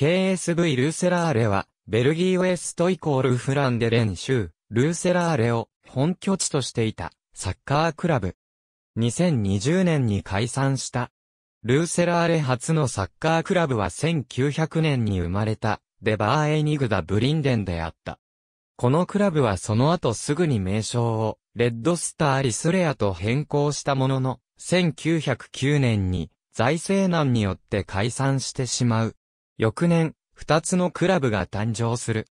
KSV ルーセラーレは、ベルギーウエストイコールフランで練習、ルーセラーレを本拠地としていたサッカークラブ。2020年に解散した。ルーセラーレ初のサッカークラブは1900年に生まれたデバーエニグダ・ブリンデンであった。このクラブはその後すぐに名称をレッドスター・リスレアと変更したものの、1909年に財政難によって解散してしまう。翌年、二つのクラブが誕生する。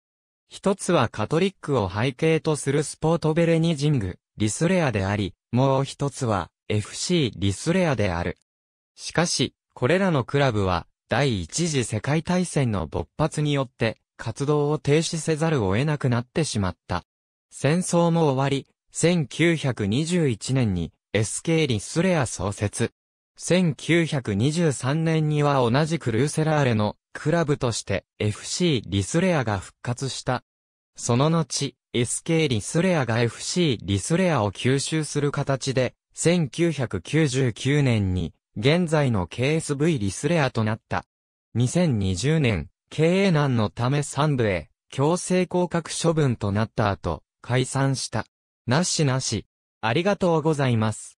一つはカトリックを背景とするスポートベレニジング、リスレアであり、もう一つは FC リスレアである。しかし、これらのクラブは第一次世界大戦の勃発によって活動を停止せざるを得なくなってしまった。戦争も終わり、1921年に SK リスレア創設。1923年には同じくルーセラーレのクラブとして FC リスレアが復活した。その後、SK リスレアが FC リスレアを吸収する形で、1999年に、現在の KSV リスレアとなった。2020年、経営難のため3部へ、強制降格処分となった後、解散した。なしなし。ありがとうございます。